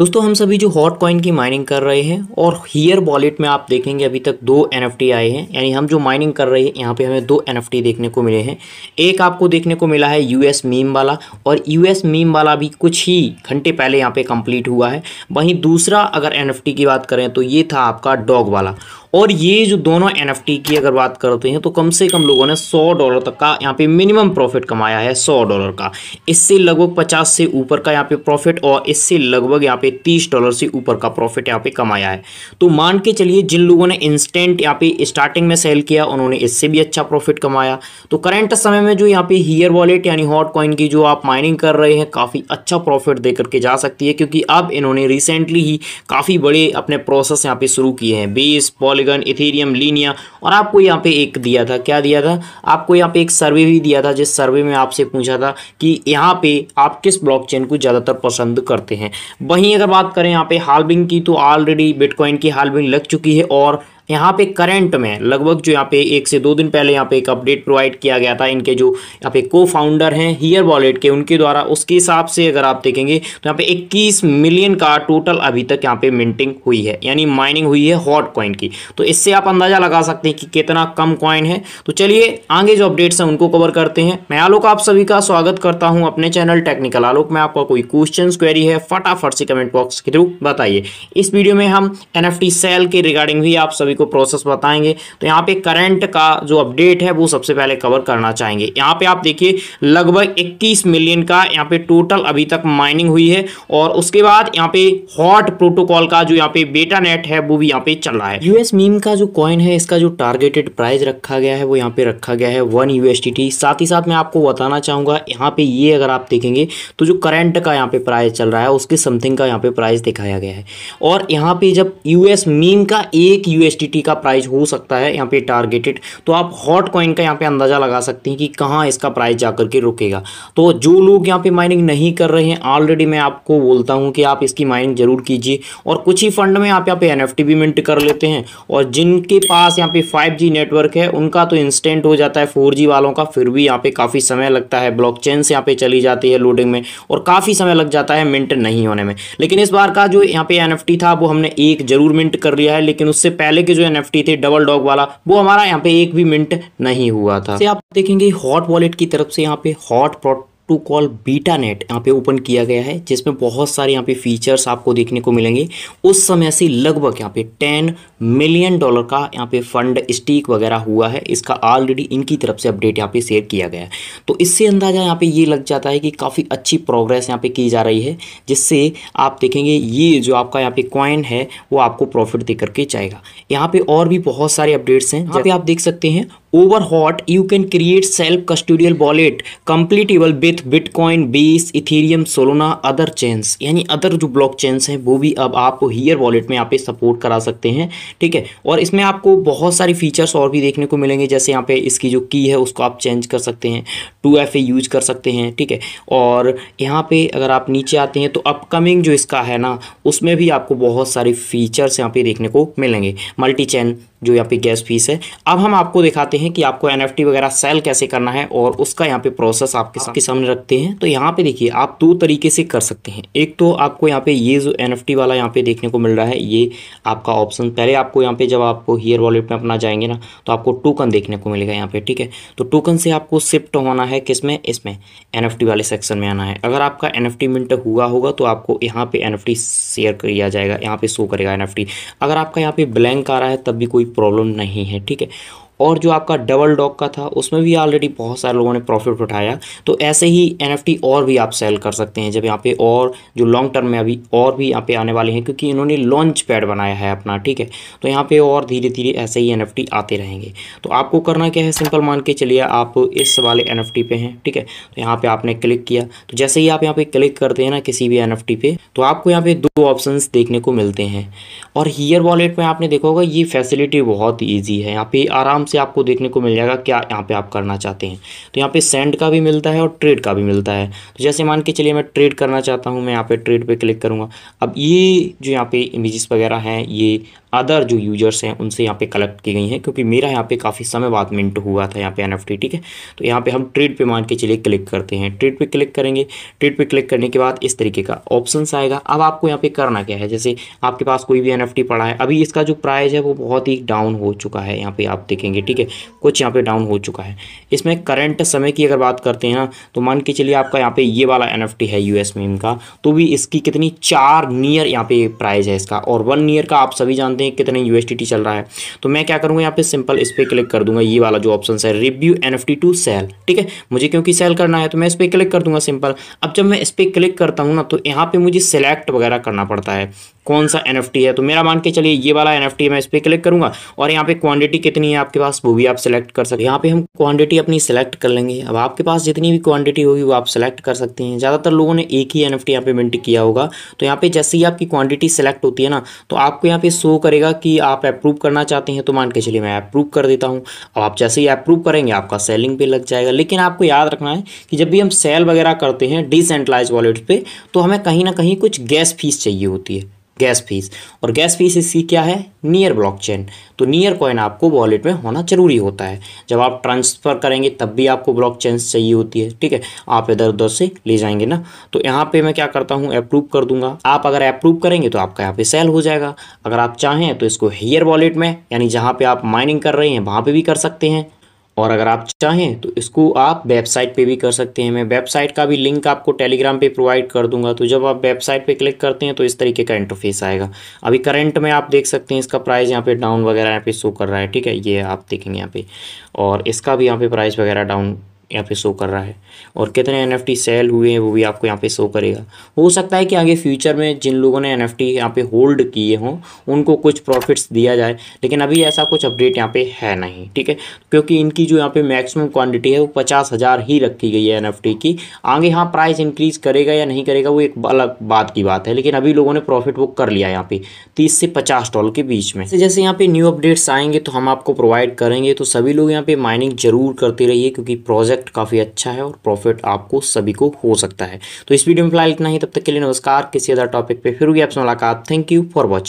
दोस्तों हम सभी जो हॉट कॉइन की माइनिंग कर रहे हैं और हीयर वॉलेट में आप देखेंगे अभी तक दो एन आए हैं यानी हम जो माइनिंग कर रहे हैं यहाँ पे हमें दो एन देखने को मिले हैं एक आपको देखने को मिला है यूएस मीम वाला और यूएस मीम वाला भी कुछ ही घंटे पहले यहाँ पे कंप्लीट हुआ है वहीं दूसरा अगर एन की बात करें तो ये था आपका डॉग वाला और ये जो दोनों एन की अगर बात करते हैं तो कम से कम लोगों ने सौ डॉलर तक का यहाँ पे मिनिमम प्रॉफिट कमाया है सौ डॉलर का इससे लगभग पचास से ऊपर का यहाँ पे प्रॉफिट और इससे लगभग यहाँ पे तीस डॉलर से ऊपर का प्रॉफिट यहाँ पे कमाया है तो मान के चलिए जिन लोगों ने इंस्टेंट यहाँ पे स्टार्टिंग में सेल किया उन्होंने इससे भी अच्छा प्रॉफिट कमाया तो करंट समय में जो यहाँ पे हीयर वॉलेट यानी हॉट कॉइन की जो आप माइनिंग कर रहे हैं काफ़ी अच्छा प्रॉफिट दे करके जा सकती है क्योंकि अब इन्होंने रिसेंटली ही काफ़ी बड़े अपने प्रोसेस यहाँ पे शुरू किए हैं बेस पॉल पॉलीगन इथेरियम लीनिया और आपको यहाँ पे एक दिया था क्या दिया था आपको यहाँ पे एक सर्वे भी दिया था जिस सर्वे में आपसे पूछा था कि यहाँ पे आप किस ब्लॉकचेन को ज़्यादातर पसंद करते हैं वहीं अगर बात करें यहाँ पे हालबिंग की तो ऑलरेडी बिटकॉइन की हालबिंग लग चुकी है और यहाँ पे करंट में लगभग जो यहाँ पे एक से दो दिन पहले यहाँ पे एक अपडेट प्रोवाइड किया गया था इनके जो यहाँ पे को फाउंडर हैं हीयर वॉलेट के उनके द्वारा उसके हिसाब से अगर आप देखेंगे तो यहाँ पे 21 मिलियन का टोटल अभी तक यहाँ पे मिंटिंग हुई है यानी माइनिंग हुई है हॉट कॉइन की तो इससे आप अंदाजा लगा सकते हैं कि कितना कम कॉइन है तो चलिए आगे जो अपडेट्स हैं उनको कवर करते हैं मैं आलोक आप सभी का स्वागत करता हूँ अपने चैनल टेक्निकल आलोक में आपका कोई क्वेश्चन क्वेरी है फटाफट से कमेंट बॉक्स के थ्रू बताइए इस वीडियो में हम एन सेल के रिगार्डिंग भी आप सभी को प्रोसेस बताएंगे तो यहाँ पे करंट का जो अपडेट है वो सबसे पहले कवर करना चाहेंगे यहाँ पे आप देखिए लगभग 21 मिलियन का यहाँ पे टोटल अभी तक माइनिंग हुई है और उसके बाद यहाँ पे हॉट प्रोटोकॉल का जो यहाँ पे बेटा नेट है वो भी यहाँ पे चल रहा है यूएस मीम का जो कॉइन है इसका जो टारगेटेड प्राइस रखा गया है वो यहाँ पे रखा गया है वन यूएसटीटी साथ ही साथ मैं आपको बताना चाहूंगा यहाँ पे ये अगर आप देखेंगे तो जो करंट का यहाँ पे प्राइस चल रहा है उसके समथिंग का यहाँ पे प्राइस दिखाया गया है और यहाँ पे जब यूएस मीम का एक यूएसटी जी का प्राइस हो सकता है यहाँ पे टारगेटेड तो आप हॉट कॉइन का यहाँ पे अंदाज़ा लगा सकते हैं कि कहाँ इसका प्राइस जा करके रुकेगा तो जो लोग यहाँ पे माइनिंग नहीं कर रहे हैं ऑलरेडी मैं आपको बोलता हूँ कि आप इसकी माइनिंग ज़रूर कीजिए और कुछ ही फंड में आप यहाँ पे एन भी मिंट कर लेते हैं और जिनके पास यहाँ पे फाइव नेटवर्क है उनका तो इंस्टेंट हो जाता है फोर वालों का फिर भी यहाँ पे काफ़ी समय लगता है ब्लॉक चेन से पे चली जाती है लोडिंग में और काफ़ी समय लग जाता है मिंट नहीं होने में लेकिन इस बार का जो यहाँ पे एन था वो हमने एक जरूर मिंट कर लिया है लेकिन उससे पहले के जो एन थे डबल डॉग वाला वो हमारा यहाँ पे एक भी मिनट नहीं हुआ था आप देखेंगे हॉट वॉलेट की तरफ से यहाँ पे हॉट टू कॉल बीटा नेट यहाँ पे ओपन किया गया है जिसमें बहुत सारे यहाँ पे फीचर्स आपको देखने को मिलेंगे उस समय से लगभग यहाँ पे टेन मिलियन डॉलर का यहाँ पे फंड स्टीक वगैरह हुआ है इसका ऑलरेडी इनकी तरफ से अपडेट यहाँ पे शेयर किया गया है तो इससे अंदाज़ा यहाँ पे ये लग जाता है कि काफ़ी अच्छी प्रोग्रेस यहाँ पे की जा रही है जिससे आप देखेंगे ये जो आपका यहाँ पे क्वाइन है वो आपको प्रॉफिट दे करके जाएगा यहाँ पे और भी बहुत सारे अपडेट्स हैं यहाँ पे आप देख सकते हैं over hot you can create self custodial wallet completable with bitcoin बीस इथेरियम सोलोना अदर चेंस यानी अदर जो ब्लॉक चेंस हैं वो भी अब आप हीयर वॉलेट में यहाँ पे सपोर्ट करा सकते हैं ठीक है और इसमें आपको बहुत सारे फीचर्स और भी देखने को मिलेंगे जैसे यहाँ पे इसकी जो की है उसको आप चेंज कर सकते हैं टू एफ ए यूज कर सकते हैं ठीक है और यहाँ पे अगर आप नीचे आते हैं तो अपकमिंग जो इसका है ना उसमें भी आपको बहुत सारे फीचर्स यहाँ पे देखने को मिलेंगे मल्टी चैन जो यहाँ पे गैस फीस है अब हम आपको दिखाते हैं कि आपको एन वगैरह सेल कैसे करना है और उसका यहाँ पे प्रोसेस आपके आपके सामने रखते हैं तो यहाँ पे देखिए आप दो तरीके से कर सकते हैं एक तो आपको यहाँ पे ये जो एन वाला यहाँ पे देखने को मिल रहा है ये आपका ऑप्शन पहले आपको यहाँ पे जब आपको हीयर वॉलेट में अपना जाएंगे ना तो आपको टोकन देखने को मिलेगा यहाँ पे ठीक है तो टोकन से आपको शिफ्ट होना है किसमें इसमें एन वाले सेक्शन में आना है अगर आपका एन मिंट हुआ होगा तो आपको यहाँ पे एन शेयर किया जाएगा यहाँ पे शो करेगा एन अगर आपका यहाँ पे ब्लैंक आ रहा है तब भी कोई प्रॉब्लम नहीं है ठीक है और जो आपका डबल डॉग का था उसमें भी ऑलरेडी बहुत सारे लोगों ने प्रॉफिट उठाया तो ऐसे ही एन और भी आप सेल कर सकते हैं जब यहाँ पे और जो लॉन्ग टर्म में अभी और भी यहाँ पे आने वाले हैं क्योंकि इन्होंने लॉन्च पैड बनाया है अपना ठीक है तो यहाँ पे और धीरे धीरे ऐसे ही एन आते रहेंगे तो आपको करना क्या है सिंपल मान के चलिए आप इस वाले एन पे हैं ठीक है तो यहाँ पर आपने क्लिक किया तो जैसे ही आप यहाँ पर क्लिक करते हैं ना किसी भी एन पे तो आपको यहाँ पर दो ऑप्शन देखने को मिलते हैं और हीयर वॉलेट में आपने देखा होगा ये फैसिलिटी बहुत ईजी है यहाँ पर आराम से आपको देखने को मिल जाएगा क्या यहाँ पे आप करना चाहते हैं तो यहाँ पे सेंड का भी मिलता है और ट्रेड का भी मिलता है तो जैसे मान के चलिए मैं ट्रेड करना चाहता हूँ मैं यहाँ पे ट्रेड पे क्लिक करूँगा अब ये जो यहाँ पे इमेजेस वगैरह हैं ये अदर जो यूजर्स हैं उनसे यहाँ पे कलेक्ट की गई हैं क्योंकि मेरा यहाँ पे काफ़ी समय बाद मिनट हुआ था यहाँ पे एनएफटी ठीक है तो यहाँ पे हम ट्रेड पे मान के चलिए क्लिक करते हैं ट्रेड पे क्लिक करेंगे ट्रेड पे क्लिक करने के बाद इस तरीके का ऑप्शन आएगा अब आपको यहाँ पे करना क्या है जैसे आपके पास कोई भी एन पड़ा है अभी इसका जो प्राइज है वो बहुत ही डाउन हो चुका है यहाँ पर आप देखेंगे जाएंगे ठीक है कुछ यहाँ पे डाउन हो चुका है इसमें करंट समय की अगर बात करते हैं ना तो मान के चलिए आपका यहाँ पे ये वाला एन है यूएस में इनका तो भी इसकी कितनी चार नियर यहाँ पे प्राइज है इसका और वन नियर का आप सभी जानते हैं कितने यू चल रहा है तो मैं क्या करूँगा यहाँ पे सिंपल इस पर क्लिक कर दूंगा ये वाला जो ऑप्शन है रिव्यू एन टू सेल ठीक है मुझे क्योंकि सेल करना है तो मैं इस पर क्लिक कर दूंगा सिंपल अब जब मैं इस पर क्लिक करता हूँ ना तो यहाँ पे मुझे सेलेक्ट वगैरह करना पड़ता है कौन सा एन है तो मेरा मान के चलिए ये वाला एन मैं इस पर क्लिक करूँगा और यहाँ पे क्वान्टिटी कितनी है आपके पास पास वो भी आप सेलेक्ट कर सकते हैं यहाँ पे हम क्वांटिटी अपनी सेलेक्ट कर लेंगे अब आपके पास जितनी भी क्वांटिटी होगी वो आप सेलेक्ट कर सकते हैं ज़्यादातर लोगों ने एक ही एन एफ यहाँ पे मिंट किया होगा तो यहाँ पे जैसे ही आपकी क्वांटिटी सेलेक्ट होती है ना तो आपको यहाँ पे शो करेगा कि आप अप्रूव करना चाहते हैं तो मान के चलिए मैं अप्रूव कर देता हूँ अब आप जैसे ही अप्रूव करेंगे आपका सेलिंग पे लग जाएगा लेकिन आपको याद रखना है कि जब भी हम सेल वगैरह करते हैं डिसेंट्रलाइज वॉलेट पर तो हमें कहीं ना कहीं कुछ गैस फीस चाहिए होती है गैस फीस और गैस फीस इसकी क्या है नियर ब्लॉकचेन तो नियर कॉइन आपको वॉलेट में होना ज़रूरी होता है जब आप ट्रांसफ़र करेंगे तब भी आपको ब्लॉक चेन चाहिए होती है ठीक है आप इधर उधर से ले जाएंगे ना तो यहाँ पे मैं क्या करता हूँ अप्रूव कर दूंगा आप अगर अप्रूव करेंगे तो आपका यहाँ पे सेल हो जाएगा अगर आप चाहें तो इसको हेयर वॉलेट में यानी जहाँ पे आप माइनिंग कर रहे हैं वहाँ पे भी कर सकते हैं और अगर आप चाहें तो इसको आप वेबसाइट पे भी कर सकते हैं मैं वेबसाइट का भी लिंक आपको टेलीग्राम पे प्रोवाइड कर दूंगा तो जब आप वेबसाइट पे क्लिक करते हैं तो इस तरीके का इंटरफेस आएगा अभी करंट में आप देख सकते हैं इसका प्राइस यहाँ पे डाउन वगैरह यहाँ पे शो कर रहा है ठीक है ये आप देखेंगे यहाँ पे और इसका भी यहाँ पे प्राइस वगैरह डाउन यहाँ पे शो कर रहा है और कितने एन सेल हुए हैं वो भी आपको यहाँ पे शो करेगा हो सकता है कि आगे फ्यूचर में जिन लोगों ने एन एफ टी यहाँ पे होल्ड किए हों उनको कुछ प्रॉफिट्स दिया जाए लेकिन अभी ऐसा कुछ अपडेट यहाँ पे है नहीं ठीक है क्योंकि इनकी जो यहाँ पे मैक्सिमम क्वांटिटी है वो पचास हज़ार ही रखी गई है एन एफ टी की आगे यहाँ प्राइस इंक्रीज करेगा या नहीं करेगा वो एक अलग बात की बात है लेकिन अभी लोगों ने प्रॉफिट बुक कर लिया यहाँ पे तीस से पचास डॉलर के बीच में तो जैसे यहाँ पे न्यू अपडेट्स आएंगे तो हम आपको प्रोवाइड करेंगे तो सभी लोग यहाँ पे माइनिंग जरूर करते रहिए क्योंकि प्रोजेक्ट प्रोडक्ट काफ़ी अच्छा है और प्रॉफिट आपको सभी को हो सकता है तो इस वीडियो में फिलहाल इतना ही तब तक के लिए नमस्कार किसी अदर टॉपिक पर फिर होगी आपसे मुलाकात थैंक यू फॉर वॉचिंग